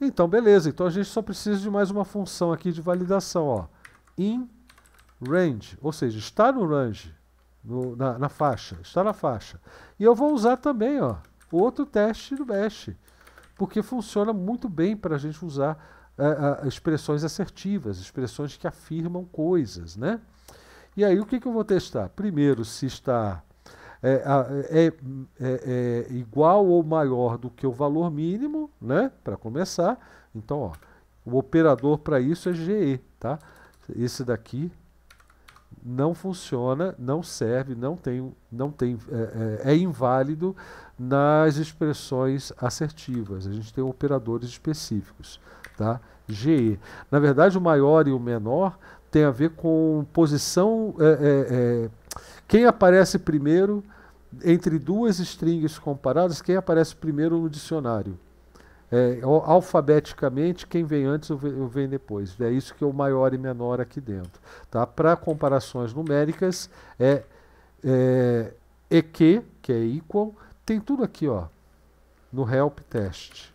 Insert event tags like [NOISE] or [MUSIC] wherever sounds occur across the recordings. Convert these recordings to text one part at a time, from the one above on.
Então, beleza. Então, a gente só precisa de mais uma função aqui de validação. Ó. In range, ou seja, está no range, no, na, na, faixa, está na faixa. E eu vou usar também ó, outro teste do Bash, porque funciona muito bem para a gente usar uh, uh, expressões assertivas, expressões que afirmam coisas. Né? E aí, o que, que eu vou testar? Primeiro, se está é, é, é, é, igual ou maior do que o valor mínimo, né? Para começar. Então, ó, o operador para isso é GE, tá? Esse daqui não funciona, não serve, não tem, não tem, é, é, é inválido nas expressões assertivas. A gente tem operadores específicos, tá? GE. Na verdade, o maior e o menor tem a ver com posição. É, é, é quem aparece primeiro entre duas strings comparadas, quem aparece primeiro no dicionário? É, alfabeticamente, quem vem antes ou vem depois. É isso que é o maior e menor aqui dentro. Tá? Para comparações numéricas, é, é EQ, que é equal, tem tudo aqui ó, no help test.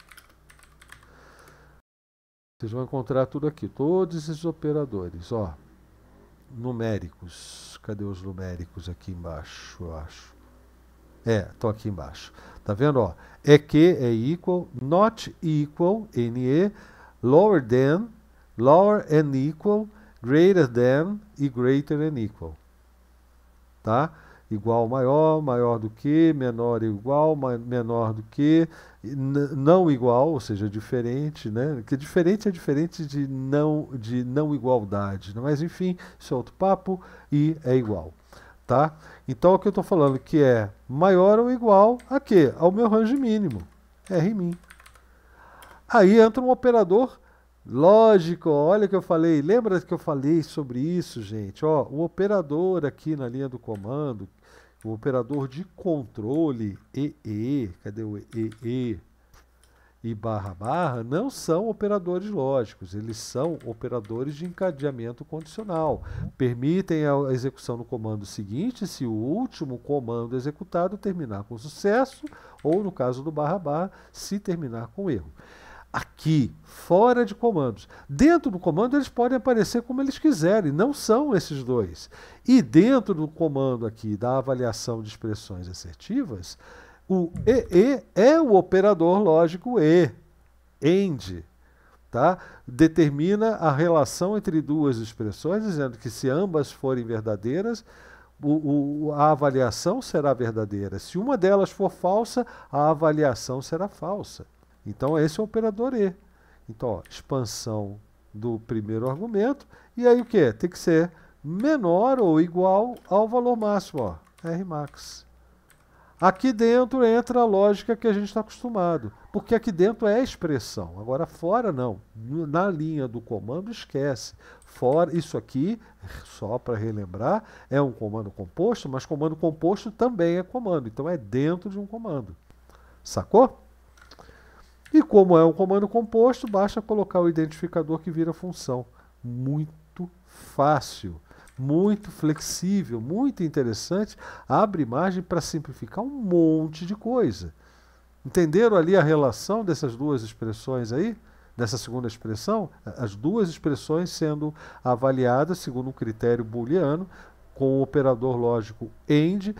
Vocês vão encontrar tudo aqui, todos esses operadores, ó, numéricos. Cadê os numéricos aqui embaixo, eu acho. É, estão aqui embaixo. Tá vendo? Ó, é que é equal, not equal, NE, lower than, lower and equal, greater than e greater and equal. Tá? Igual maior, maior do que, menor igual, menor do que, não igual, ou seja, diferente, né? Porque diferente é diferente de não, de não igualdade, né? mas enfim, isso é outro papo e é igual, tá? Então, o que eu estou falando que é maior ou igual a quê? Ao meu range mínimo, R Aí entra um operador lógico. Olha o que eu falei, lembra que eu falei sobre isso, gente? Ó, o operador aqui na linha do comando, o operador de controle EE, cadê o EE? e barra barra não são operadores lógicos, eles são operadores de encadeamento condicional. Permitem a execução no comando seguinte se o último comando executado terminar com sucesso, ou no caso do barra barra, se terminar com erro. Aqui, fora de comandos. Dentro do comando, eles podem aparecer como eles quiserem, não são esses dois. E dentro do comando aqui da avaliação de expressões assertivas, o EE é o operador lógico E, END. Tá? Determina a relação entre duas expressões, dizendo que se ambas forem verdadeiras, o, o, a avaliação será verdadeira. Se uma delas for falsa, a avaliação será falsa. Então, esse é o operador E. Então, ó, expansão do primeiro argumento. E aí o que? Tem que ser menor ou igual ao valor máximo, ó, R max. Aqui dentro entra a lógica que a gente está acostumado, porque aqui dentro é expressão. Agora fora não. Na linha do comando esquece. Fora isso aqui, só para relembrar, é um comando composto, mas comando composto também é comando, então é dentro de um comando. Sacou? E como é um comando composto, basta colocar o identificador que vira função. Muito fácil muito flexível, muito interessante, abre margem para simplificar um monte de coisa. Entenderam ali a relação dessas duas expressões aí? Dessa segunda expressão? As duas expressões sendo avaliadas segundo um critério booleano com o operador lógico AND,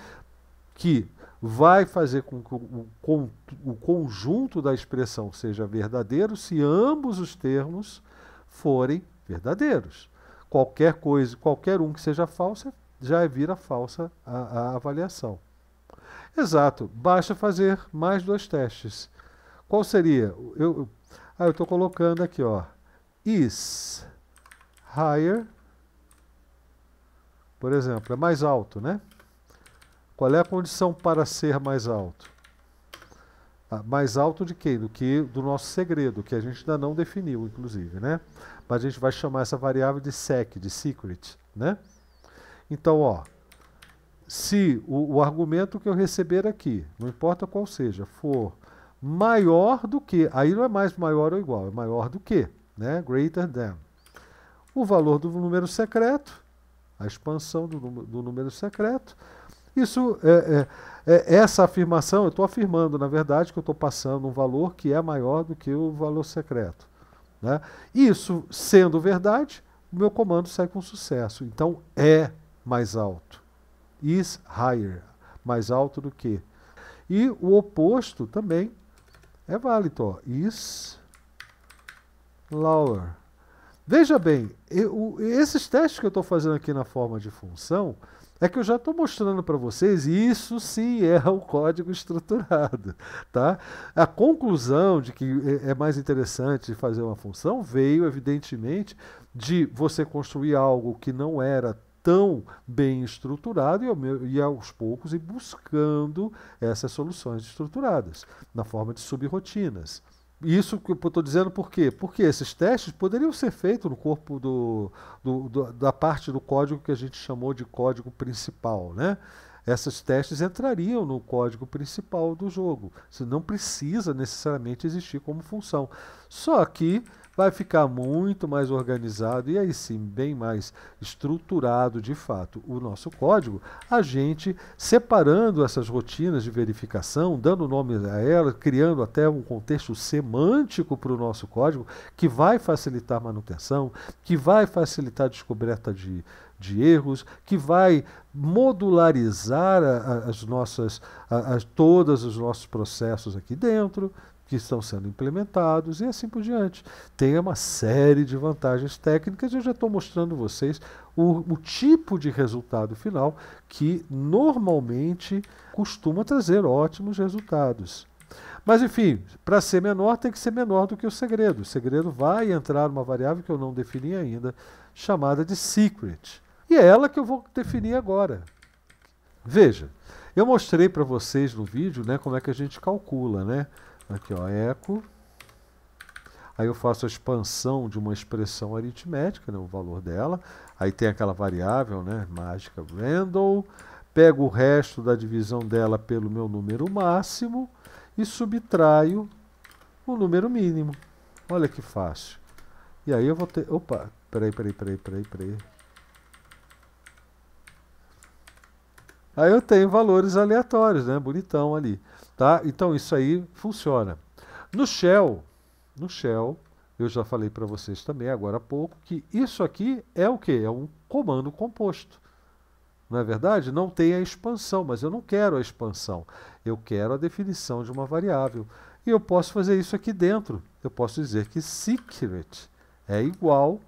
que vai fazer com que o, o conjunto da expressão seja verdadeiro se ambos os termos forem verdadeiros qualquer coisa, qualquer um que seja falsa, já vira falsa a, a avaliação. Exato, basta fazer mais dois testes. Qual seria? Eu, ah, eu estou colocando aqui, ó. Is higher, por exemplo, é mais alto, né? Qual é a condição para ser mais alto? Ah, mais alto de quem Do que do nosso segredo, que a gente ainda não definiu, inclusive, né? a gente vai chamar essa variável de sec, de secret, né? Então, ó, se o, o, argumento que eu receber aqui, não importa qual seja, for maior do que, aí não é mais maior ou igual, é maior do que, né? Greater than. O valor do número secreto, a expansão do, do número secreto. Isso, é, é, é essa afirmação, eu estou afirmando, na verdade, que eu estou passando um valor que é maior do que o valor secreto. Né? Isso sendo verdade, o meu comando sai com sucesso. Então é mais alto. Is higher. Mais alto do que. E o oposto também é válido. Ó. Is lower. Veja bem, eu, esses testes que eu estou fazendo aqui na forma de função é que eu já estou mostrando para vocês, isso sim é um código estruturado. Tá? A conclusão de que é, é mais interessante fazer uma função veio, evidentemente, de você construir algo que não era tão bem estruturado e, e aos poucos ir buscando essas soluções estruturadas, na forma de subrotinas. Isso que eu estou dizendo por quê? Porque esses testes poderiam ser feitos no corpo do, do, do, da parte do código que a gente chamou de código principal. Né? Esses testes entrariam no código principal do jogo. Você não precisa necessariamente existir como função. Só que vai ficar muito mais organizado e aí sim bem mais estruturado de fato o nosso código, a gente separando essas rotinas de verificação, dando nome a elas, criando até um contexto semântico para o nosso código, que vai facilitar manutenção, que vai facilitar a descoberta de, de erros, que vai modularizar a, a, as nossas, a, todos os nossos processos aqui dentro que estão sendo implementados e assim por diante. Tem uma série de vantagens técnicas. Eu já estou mostrando vocês o, o, tipo de resultado final que normalmente costuma trazer ótimos resultados. Mas enfim, para ser menor tem que ser menor do que o segredo. O segredo vai entrar uma variável que eu não defini ainda, chamada de secret. E é ela que eu vou definir agora. Veja, eu mostrei para vocês no vídeo, né, como é que a gente calcula, né? Aqui, ó, eco. Aí eu faço a expansão de uma expressão aritmética, né, o valor dela. Aí tem aquela variável, né, mágica Randall. Pego o resto da divisão dela pelo meu número máximo e subtraio o número mínimo. Olha que fácil. E aí eu vou ter... Opa, peraí, peraí, peraí, peraí, peraí. Aí eu tenho valores aleatórios, né? Bonitão ali. Tá? Então isso aí funciona. No Shell, no Shell, eu já falei para vocês também agora há pouco que isso aqui é o que? É um comando composto. Não é verdade? Não tem a expansão, mas eu não quero a expansão. Eu quero a definição de uma variável. E eu posso fazer isso aqui dentro. Eu posso dizer que secret é igual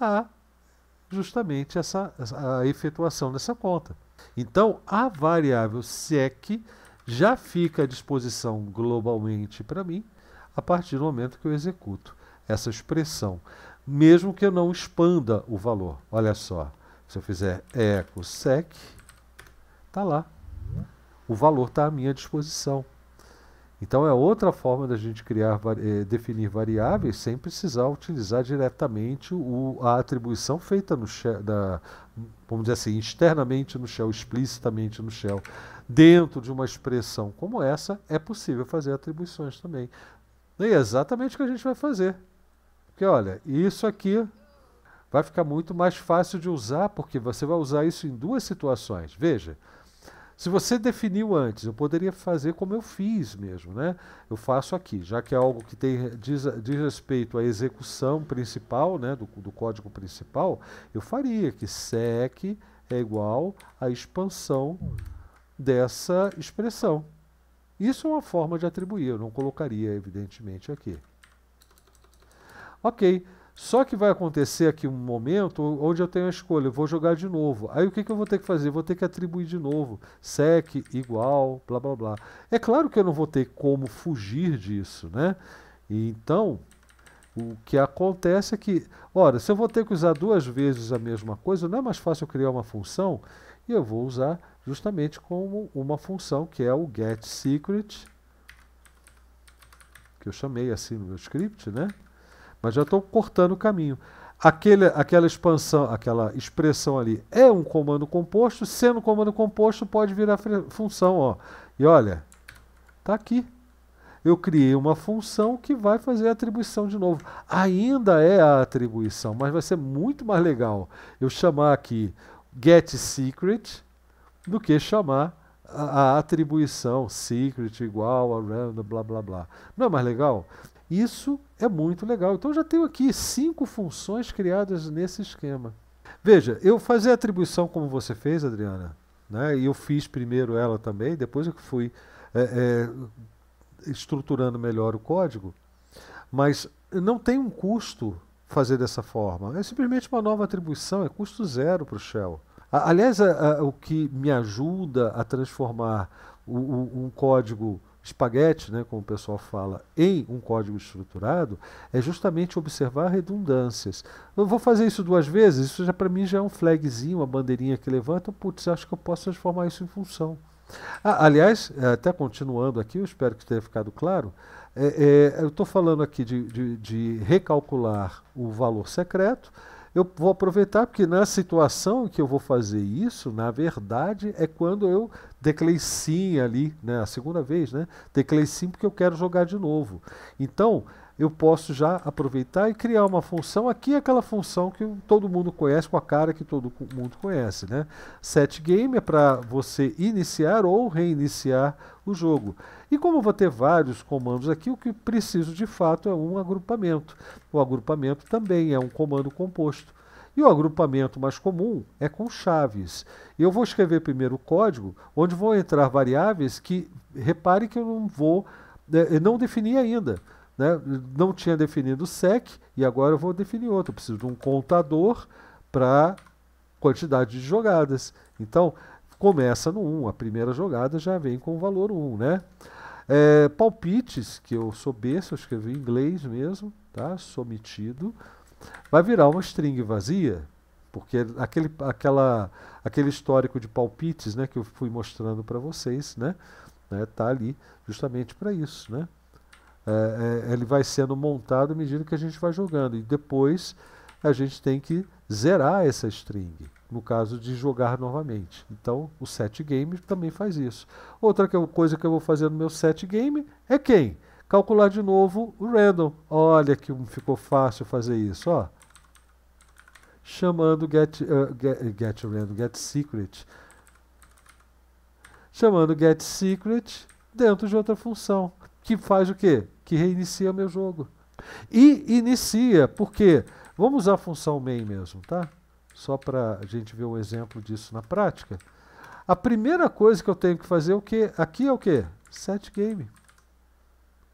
a justamente essa a efetuação dessa conta. Então, a variável sec já fica à disposição globalmente para mim a partir do momento que eu executo essa expressão, mesmo que eu não expanda o valor. Olha só, se eu fizer eco sec, está lá. O valor está à minha disposição. Então é outra forma da gente criar, eh, definir variáveis sem precisar utilizar diretamente o, a atribuição feita no shell, da, vamos dizer assim, externamente no shell, explicitamente no shell dentro de uma expressão como essa, é possível fazer atribuições também. E é exatamente o que a gente vai fazer. Porque, olha, isso aqui vai ficar muito mais fácil de usar, porque você vai usar isso em duas situações. Veja, se você definiu antes, eu poderia fazer como eu fiz mesmo, né? Eu faço aqui, já que é algo que tem, diz, diz respeito à execução principal, né, do, do código principal, eu faria que sec é igual à expansão dessa expressão. Isso é uma forma de atribuir, eu não colocaria, evidentemente, aqui. Ok, só que vai acontecer aqui um momento onde eu tenho a escolha, eu vou jogar de novo. Aí o que, que eu vou ter que fazer? vou ter que atribuir de novo, sec, igual, blá, blá, blá. É claro que eu não vou ter como fugir disso, né? Então, o que acontece é que, ora, se eu vou ter que usar duas vezes a mesma coisa, não é mais fácil criar uma função? E eu vou usar justamente como uma função que é o getSecret, que eu chamei assim no meu script, né? Mas já estou cortando o caminho. Aquele, aquela expansão, aquela expressão ali é um comando composto, sendo comando composto pode virar função, ó. E olha, tá aqui. Eu criei uma função que vai fazer a atribuição de novo. Ainda é a atribuição, mas vai ser muito mais legal eu chamar aqui getSecret, do que chamar a, a atribuição secret igual a random, blá blá blá. Não é mais legal? Isso é muito legal. Então já tenho aqui cinco funções criadas nesse esquema. Veja, eu fazer a atribuição como você fez, Adriana, né? e eu fiz primeiro ela também, depois eu fui é, é, estruturando melhor o código, mas não tem um custo fazer dessa forma. É simplesmente uma nova atribuição, é custo zero para o Shell. Aliás, a, a, o que me ajuda a transformar o, o, um código espaguete, né, como o pessoal fala, em um código estruturado, é justamente observar redundâncias. Eu vou fazer isso duas vezes, isso já para mim já é um flagzinho, uma bandeirinha que levanta, putz, acho que eu posso transformar isso em função. Ah, aliás, até continuando aqui, eu espero que tenha ficado claro, é, é, eu estou falando aqui de, de, de recalcular o valor secreto, eu vou aproveitar, porque na situação que eu vou fazer isso, na verdade, é quando eu declei sim ali, né? a segunda vez, né? declei sim porque eu quero jogar de novo. Então, eu posso já aproveitar e criar uma função aqui, é aquela função que todo mundo conhece, com a cara que todo mundo conhece. Né? Set game é para você iniciar ou reiniciar o jogo. E como eu vou ter vários comandos aqui, o que preciso de fato é um agrupamento. O agrupamento também é um comando composto. E o agrupamento mais comum é com chaves. Eu vou escrever primeiro o código, onde vão entrar variáveis que, repare que eu não vou, eh, não defini ainda. Né? Não tinha definido o SEC e agora eu vou definir outro. Eu preciso de um contador para quantidade de jogadas. Então, começa no 1, a primeira jogada já vem com o valor 1. Né? É, palpites, que eu sou besta, eu escrevi em inglês mesmo, tá? sou vai virar uma string vazia, porque aquele, aquela, aquele histórico de palpites né, que eu fui mostrando para vocês, né? Né, tá ali justamente para isso, né? é, é, ele vai sendo montado à medida que a gente vai jogando. E depois a gente tem que zerar essa string, no caso de jogar novamente. Então o set game também faz isso. Outra coisa que eu vou fazer no meu set game é quem? Calcular de novo o random. Olha que ficou fácil fazer isso, ó. Chamando get, uh, get, eh, get random, get secret. Chamando get secret dentro de outra função que faz o quê? que reinicia meu jogo. E inicia, porque vamos usar a função main mesmo, tá? Só para a gente ver um exemplo disso na prática. A primeira coisa que eu tenho que fazer é o que? Aqui é o que? Set game.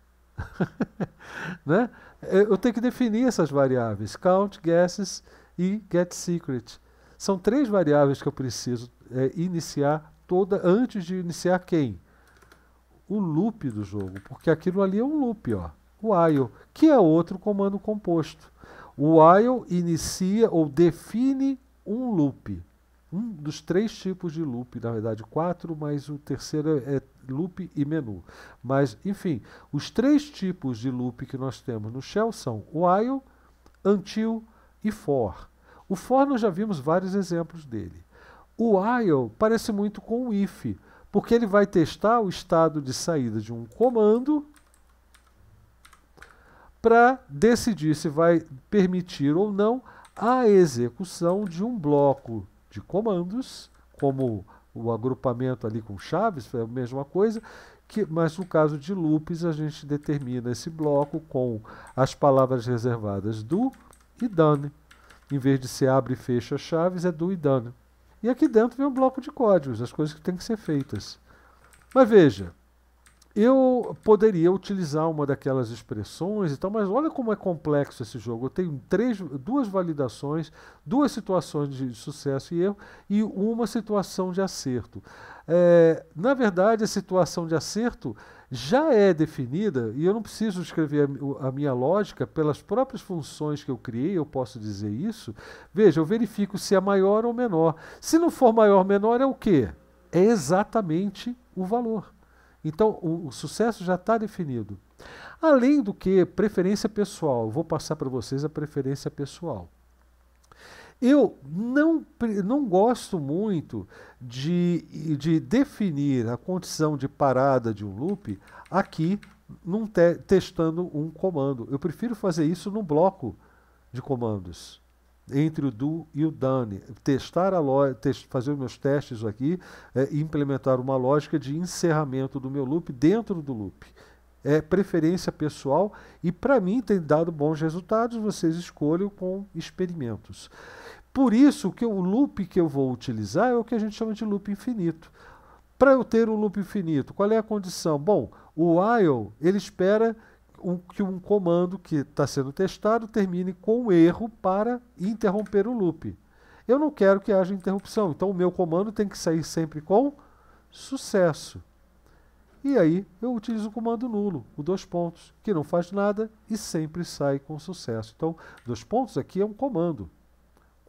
[LAUGHS] né? É, eu tenho que definir essas variáveis, count, guesses e get secret. São três variáveis que eu preciso é, iniciar toda antes de iniciar quem? o loop do jogo, porque aquilo ali é um loop, ó, o while, que é outro comando composto. O while inicia ou define um loop, um dos três tipos de loop, na verdade quatro, mas o terceiro é, é loop e menu. Mas, enfim, os três tipos de loop que nós temos no shell são while, until e for. O for nós já vimos vários exemplos dele. O while parece muito com o if, porque ele vai testar o estado de saída de um comando para decidir se vai permitir ou não a execução de um bloco de comandos, como o agrupamento ali com chaves, foi a mesma coisa, que, mas no caso de loops a gente determina esse bloco com as palavras reservadas do e done. Em vez de ser abre e fecha chaves, é do e done. E aqui dentro vem um bloco de códigos, as coisas que têm que ser feitas. Mas veja, eu poderia utilizar uma daquelas expressões e tal, mas olha como é complexo esse jogo. Eu tenho três, duas validações, duas situações de sucesso e erro e uma situação de acerto. É, na verdade, a situação de acerto já é definida, e eu não preciso escrever a, a minha lógica, pelas próprias funções que eu criei, eu posso dizer isso. Veja, eu verifico se é maior ou menor. Se não for maior ou menor, é o quê? É exatamente o valor. Então, o, o sucesso já está definido. Além do que, preferência pessoal. vou passar para vocês a preferência pessoal. Eu não, não gosto muito de, de definir a condição de parada de um loop aqui num te, testando um comando. Eu prefiro fazer isso no bloco de comandos entre o do e o done. Testar a test, fazer os meus testes aqui é, e implementar uma lógica de encerramento do meu loop dentro do loop. É preferência pessoal e para mim tem dado bons resultados, vocês escolham com experimentos. Por isso que o loop que eu vou utilizar é o que a gente chama de loop infinito. Para eu ter um loop infinito, qual é a condição? Bom, o while ele espera que um comando que está sendo testado termine com um erro para interromper o loop. Eu não quero que haja interrupção, então o meu comando tem que sair sempre com sucesso. E aí eu utilizo o comando nulo, o dois pontos, que não faz nada e sempre sai com sucesso. Então, dois pontos aqui é um comando,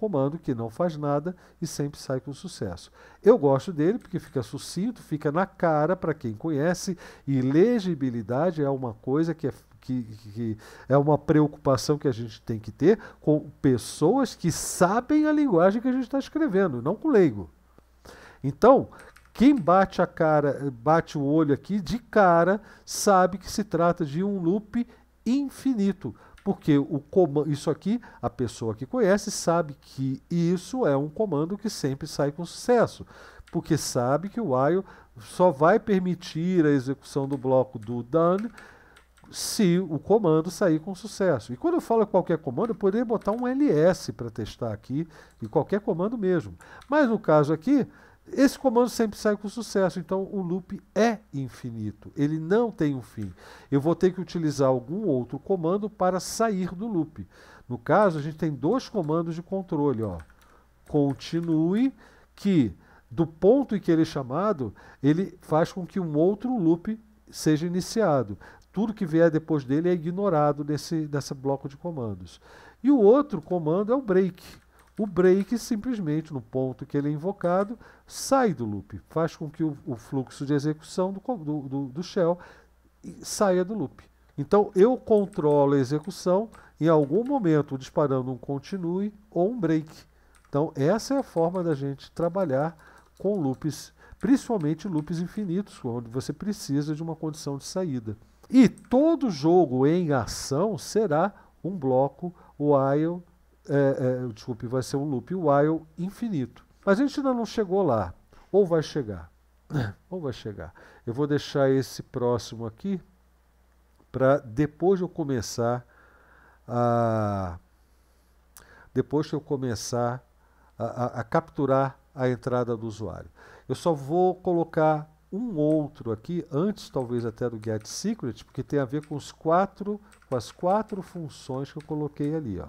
comando que não faz nada e sempre sai com sucesso. Eu gosto dele porque fica sucinto, fica na cara para quem conhece, e legibilidade é uma coisa que é, que, que é uma preocupação que a gente tem que ter com pessoas que sabem a linguagem que a gente está escrevendo, não com leigo. Então, quem bate a cara, bate o olho aqui de cara, sabe que se trata de um loop infinito porque o comando, isso aqui, a pessoa que conhece sabe que isso é um comando que sempre sai com sucesso, porque sabe que o while só vai permitir a execução do bloco do done se o comando sair com sucesso. E quando eu falo qualquer comando, eu poderia botar um ls para testar aqui, e qualquer comando mesmo. Mas no caso aqui, esse comando sempre sai com sucesso, então o loop é infinito, ele não tem um fim. Eu vou ter que utilizar algum outro comando para sair do loop. No caso, a gente tem dois comandos de controle, ó. Continue, que do ponto em que ele é chamado, ele faz com que um outro loop seja iniciado. Tudo que vier depois dele é ignorado nesse, nesse bloco de comandos. E o outro comando é o break o break simplesmente, no ponto que ele é invocado, sai do loop, faz com que o, o fluxo de execução do, do, do shell saia do loop. Então eu controlo a execução em algum momento disparando um continue ou um break. Então essa é a forma da gente trabalhar com loops, principalmente loops infinitos, onde você precisa de uma condição de saída. E todo jogo em ação será um bloco while é, é, desculpe, vai ser um loop while infinito. Mas a gente ainda não chegou lá, ou vai chegar, é. ou vai chegar. Eu vou deixar esse próximo aqui para depois eu começar a depois que eu começar a, a, a capturar a entrada do usuário. Eu só vou colocar um outro aqui, antes talvez até do get secret, porque tem a ver com os quatro, com as quatro funções que eu coloquei ali. Ó.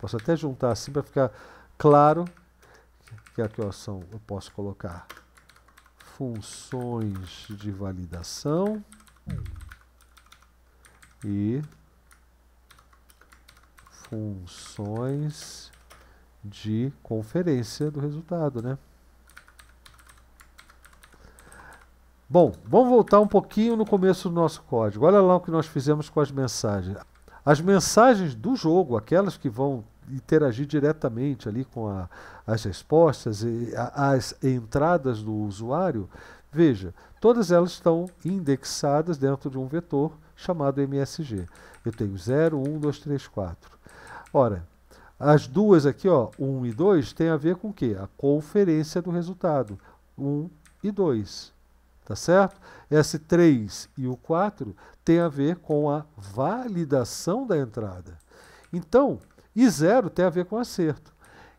Posso até juntar assim para ficar claro que aqui ó, são, eu posso colocar funções de validação e funções de conferência do resultado, né? Bom, vamos voltar um pouquinho no começo do nosso código. Olha lá o que nós fizemos com as mensagens. As mensagens do jogo, aquelas que vão interagir diretamente ali com a, as respostas e a, as entradas do usuário, veja, todas elas estão indexadas dentro de um vetor chamado MSG. Eu tenho 0, 1, 2, 3, 4. Ora, as duas aqui, ó, 1 e 2, tem a ver com o quê? A conferência do resultado. 1 e 2. Tá certo? Esse 3 e o 4 tem a ver com a validação da entrada. Então, e zero tem a ver com acerto.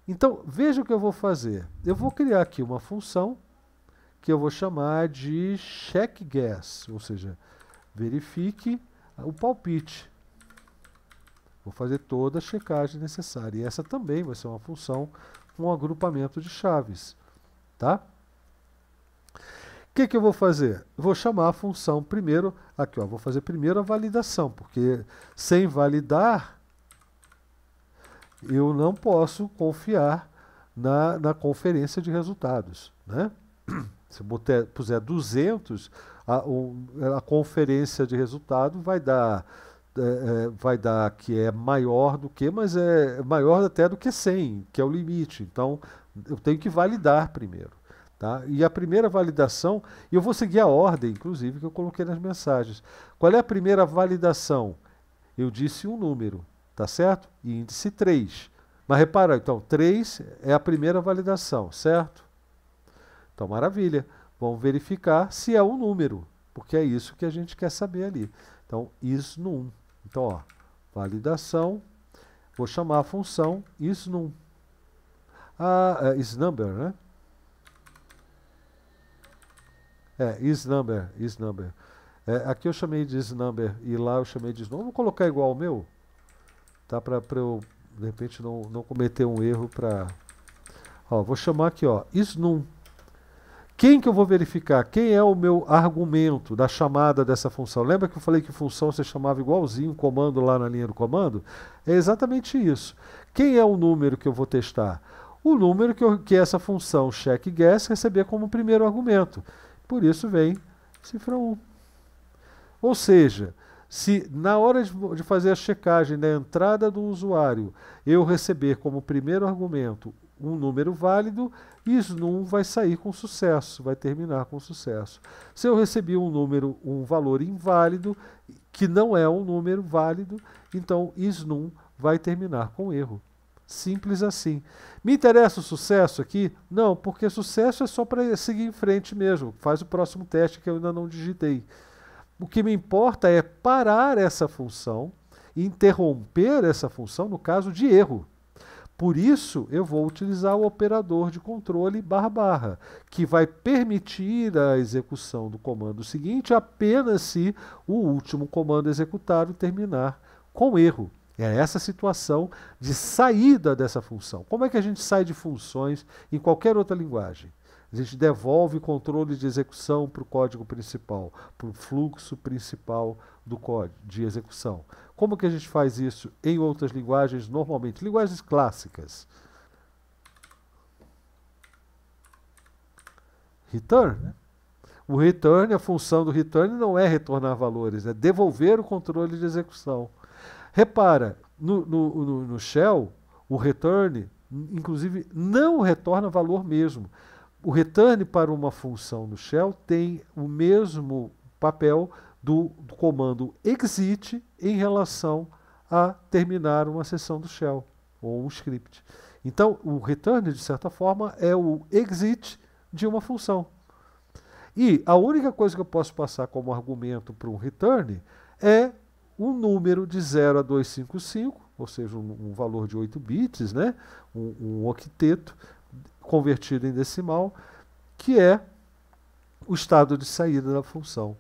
Então, veja o que eu vou fazer. Eu vou criar aqui uma função que eu vou chamar de check guess, ou seja, verifique o palpite. Vou fazer toda a checagem necessária. E essa também vai ser uma função com um agrupamento de chaves. Tá? O que, que eu vou fazer? Vou chamar a função primeiro, aqui ó, vou fazer primeiro a validação, porque sem validar eu não posso confiar na, na conferência de resultados. Né? Se eu puser 200, a, a conferência de resultado vai dar, é, é, vai dar que é maior do que, mas é maior até do que 100, que é o limite. Então, eu tenho que validar primeiro. Tá? E a primeira validação, e eu vou seguir a ordem, inclusive, que eu coloquei nas mensagens. Qual é a primeira validação? Eu disse um número. Tá certo? Índice 3. Mas repara, então, 3 é a primeira validação, certo? Então, maravilha. Vamos verificar se é um número, porque é isso que a gente quer saber ali. Então, isNum. Então, ó, validação, vou chamar a função isNum. Ah, é isNumber, né? É, isNumber, isNumber. É, aqui eu chamei de isNumber e lá eu chamei de isNum. Vamos colocar igual ao meu? tá? Para eu, de repente, não, não cometer um erro para... Ó, vou chamar aqui, ó, isNum. Quem que eu vou verificar? Quem é o meu argumento da chamada dessa função? Lembra que eu falei que função você chamava igualzinho o comando lá na linha do comando? É exatamente isso. Quem é o número que eu vou testar? O número que, eu, que essa função check guess como primeiro argumento. Por isso vem cifra 1. Ou seja, se na hora de, de fazer a checagem da entrada do usuário eu receber como primeiro argumento um número válido, isso não vai sair com sucesso, vai terminar com sucesso. Se eu recebi um número, um valor inválido, que não é um número válido, então isnum vai terminar com erro. Simples assim. Me interessa o sucesso aqui? Não, porque sucesso é só para seguir em frente mesmo. Faz o próximo teste que eu ainda não digitei. O que me importa é parar essa função, interromper essa função no caso de erro. Por isso, eu vou utilizar o operador de controle barra barra, que vai permitir a execução do comando seguinte apenas se o último comando executado terminar com erro. É essa situação de saída dessa função. Como é que a gente sai de funções em qualquer outra linguagem? A gente devolve controle de execução para o código principal, para o fluxo principal do código de execução. Como que a gente faz isso em outras linguagens normalmente? Linguagens clássicas. Return. Né? O return, a função do return não é retornar valores, é devolver o controle de execução. Repara, no, no, no, no shell, o return, inclusive, não retorna valor mesmo o return para uma função no shell tem o mesmo papel do, do comando exit em relação a terminar uma sessão do shell ou um script. Então, o return, de certa forma, é o exit de uma função. E a única coisa que eu posso passar como argumento para um return é um número de 0 a 255, ou seja, um, um valor de 8 bits, né? um, um octeto, convertido em decimal, que é o estado de saída da função.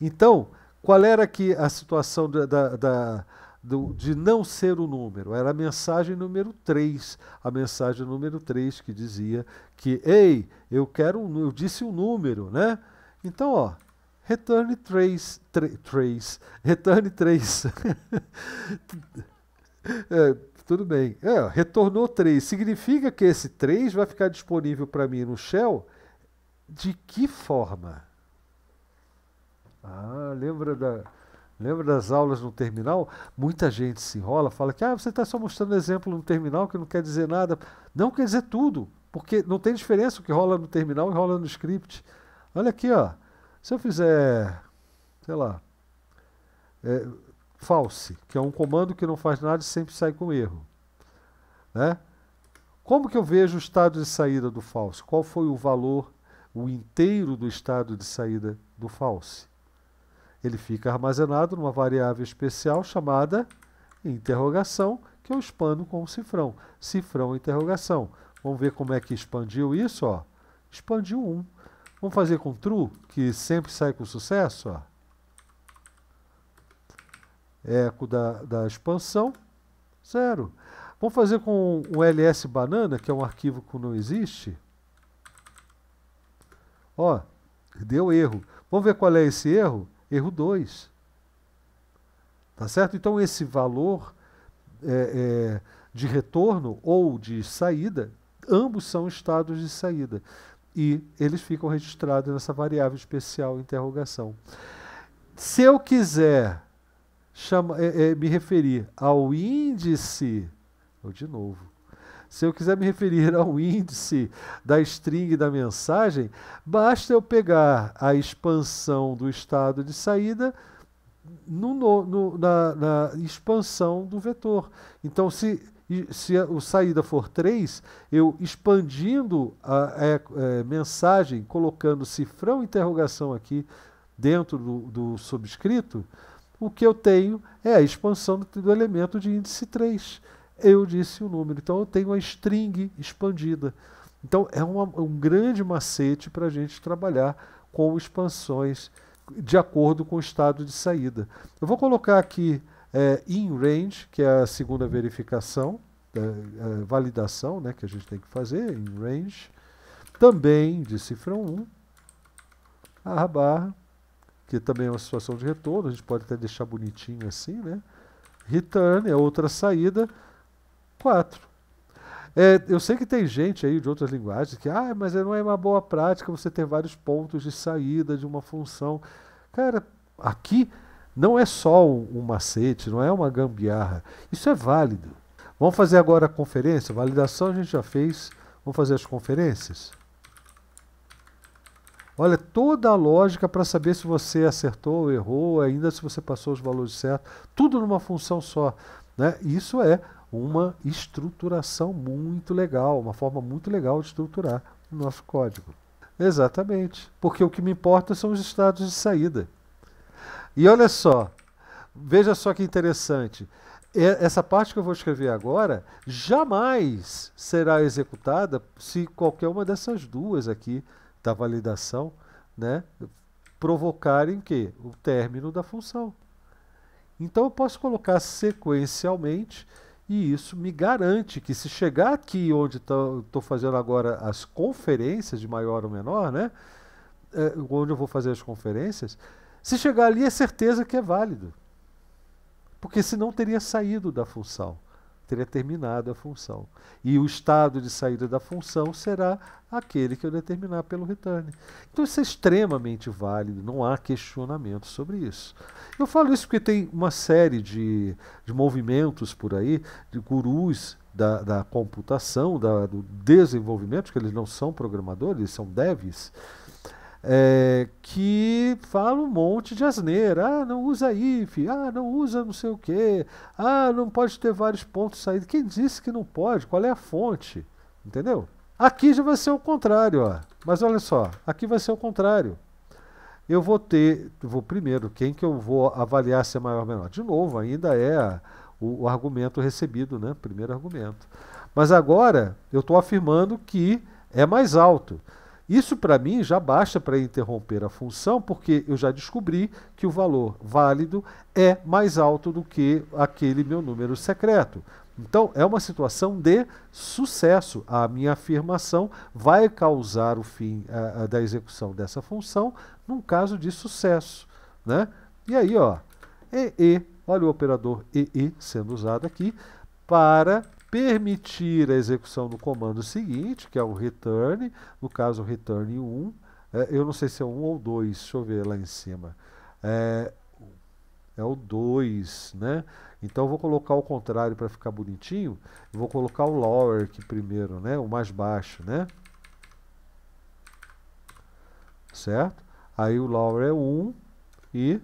Então, qual era aqui a situação da, da, da, do, de não ser o número? Era a mensagem número 3, a mensagem número 3 que dizia que, ei, eu quero um, eu disse um número, né? Então, ó, return 3, 3, return 3. [LAUGHS] tudo bem. É, retornou 3. Significa que esse 3 vai ficar disponível para mim no Shell? De que forma? Ah, lembra, da, lembra das aulas no terminal? Muita gente se enrola, fala que ah, você está só mostrando exemplo no terminal que não quer dizer nada. Não quer dizer tudo, porque não tem diferença o que rola no terminal e rola no script. Olha aqui, ó. se eu fizer, sei lá, é, false, que é um comando que não faz nada e sempre sai com erro. Né? Como que eu vejo o estado de saída do false? Qual foi o valor, o inteiro do estado de saída do false? Ele fica armazenado numa variável especial chamada interrogação, que eu expando com o cifrão. Cifrão interrogação. Vamos ver como é que expandiu isso, ó. Expandiu 1. Vamos fazer com true, que sempre sai com sucesso, ó eco da, da expansão, zero. Vamos fazer com o ls banana, que é um arquivo que não existe. Ó, deu erro. Vamos ver qual é esse erro? Erro 2. Tá certo? Então esse valor é, é, de retorno ou de saída, ambos são estados de saída. E eles ficam registrados nessa variável especial interrogação. Se eu quiser chama, é, é, me referir ao índice, ou de novo, se eu quiser me referir ao índice da string da mensagem, basta eu pegar a expansão do estado de saída no, no, na, na, expansão do vetor. Então, se, se a, o saída for 3, eu expandindo a, a, é, a é, mensagem, colocando cifrão interrogação aqui dentro do, do subscrito, o que eu tenho é a expansão do, elemento de índice 3. Eu disse o número. Então eu tenho a string expandida. Então é uma, um grande macete para a gente trabalhar com expansões de acordo com o estado de saída. Eu vou colocar aqui é, in range, que é a segunda verificação, é, é, validação né, que a gente tem que fazer, in range, também de cifra 1, a barra que também é uma situação de retorno, a gente pode até deixar bonitinho assim, né? Return é outra saída, 4. É, eu sei que tem gente aí de outras linguagens que, ah, mas não é uma boa prática você ter vários pontos de saída de uma função. Cara, aqui não é só um, um macete, não é uma gambiarra. Isso é válido. Vamos fazer agora a conferência? Validação a gente já fez. Vamos fazer as conferências? Olha toda a lógica para saber se você acertou ou errou, ainda se você passou os valores certos, tudo numa função só. Né? Isso é uma estruturação muito legal, uma forma muito legal de estruturar o nosso código. Exatamente, porque o que me importa são os estados de saída. E olha só, veja só que interessante. Essa parte que eu vou escrever agora jamais será executada se qualquer uma dessas duas aqui da validação, né, provocarem que o término da função. Então eu posso colocar sequencialmente e isso me garante que se chegar aqui onde estou tá, fazendo agora as conferências de maior ou menor, né, é, onde eu vou fazer as conferências, se chegar ali é certeza que é válido, porque senão teria saído da função teria terminado a função. E o estado de saída da função será aquele que eu determinar pelo return. Então isso é extremamente válido, não há questionamento sobre isso. Eu falo isso porque tem uma série de, de movimentos por aí, de gurus da, da computação, da, do desenvolvimento, que eles não são programadores, eles são devs é, que fala um monte de asneira. Ah, não usa if, ah, não usa não sei o quê, ah, não pode ter vários pontos saídos. Quem disse que não pode? Qual é a fonte? Entendeu? Aqui já vai ser o contrário, ó. Mas olha só, aqui vai ser o contrário. Eu vou ter, vou primeiro, quem que eu vou avaliar se é maior ou menor? De novo, ainda é o, o, argumento recebido, né? Primeiro argumento. Mas agora eu estou afirmando que é mais alto. Isso para mim já basta para interromper a função, porque eu já descobri que o valor válido é mais alto do que aquele meu número secreto. Então, é uma situação de sucesso. A minha afirmação vai causar o fim a, a, da execução dessa função num caso de sucesso. Né? E aí, ó, EE, olha o operador EE sendo usado aqui para permitir a execução do comando seguinte, que é o return, no caso return 1, é, eu não sei se é 1 ou 2, deixa eu ver lá em cima. É, é o 2, né? Então eu vou colocar o contrário para ficar bonitinho, vou colocar o lower aqui primeiro, né? O mais baixo, né? Certo? Aí o lower é 1 e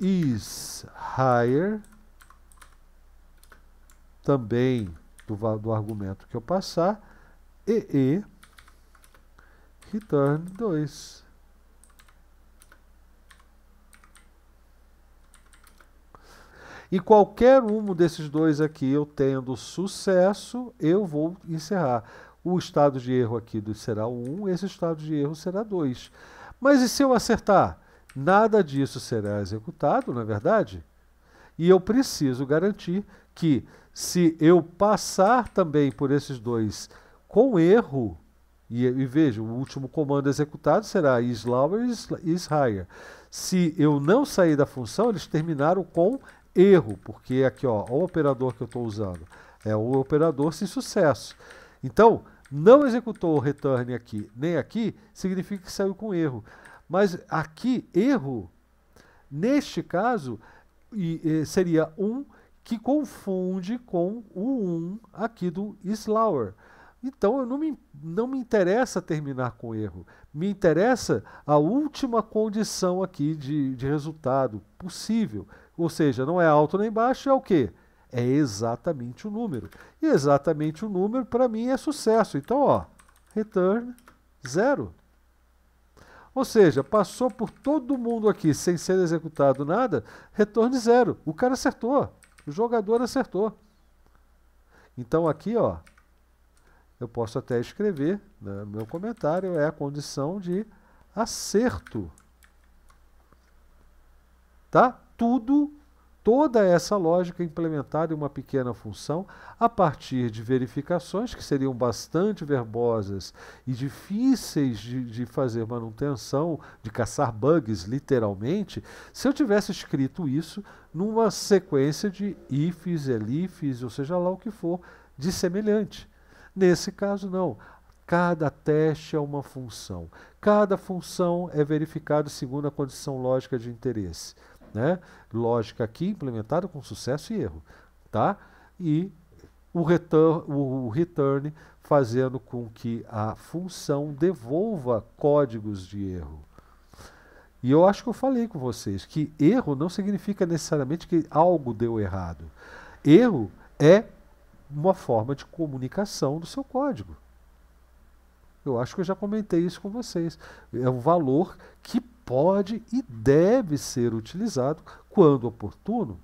is higher também do, do argumento que eu passar, e return 2. E qualquer um desses dois aqui eu tendo sucesso, eu vou encerrar. O estado de erro aqui será 1, um, esse estado de erro será 2. Mas e se eu acertar? Nada disso será executado, não é verdade? E eu preciso garantir que se eu passar também por esses dois com erro, e, e veja, o último comando executado será is lower, is, higher. Se eu não sair da função, eles terminaram com erro, porque aqui ó, o operador que eu estou usando é o operador sem sucesso. Então, não executou o return aqui nem aqui, significa que saiu com erro. Mas aqui, erro, neste caso, e, e, eh, seria 1 um que confunde com o 1 aqui do slower. Então eu não me, não me interessa terminar com erro. Me interessa a última condição aqui de, de resultado possível. Ou seja, não é alto nem baixo, é o quê? É exatamente o número. E exatamente o número, para mim, é sucesso. Então, ó, return zero. Ou seja, passou por todo mundo aqui sem ser executado nada, return zero. O cara acertou. O jogador acertou. Então aqui, ó, eu posso até escrever, né, meu comentário é a condição de acerto. Tá? Tudo toda essa lógica implementada em uma pequena função a partir de verificações que seriam bastante verbosas e difíceis de, de, fazer manutenção, de caçar bugs, literalmente, se eu tivesse escrito isso numa sequência de ifs, elifs, ou seja lá o que for, de semelhante. Nesse caso, não. Cada teste é uma função. Cada função é verificada segundo a condição lógica de interesse. Né? Lógica aqui implementada com sucesso e erro. Tá? E o return, o return fazendo com que a função devolva códigos de erro. E eu acho que eu falei com vocês que erro não significa necessariamente que algo deu errado. Erro é uma forma de comunicação do seu código. Eu acho que eu já comentei isso com vocês. É um valor que pode e deve ser utilizado, quando oportuno,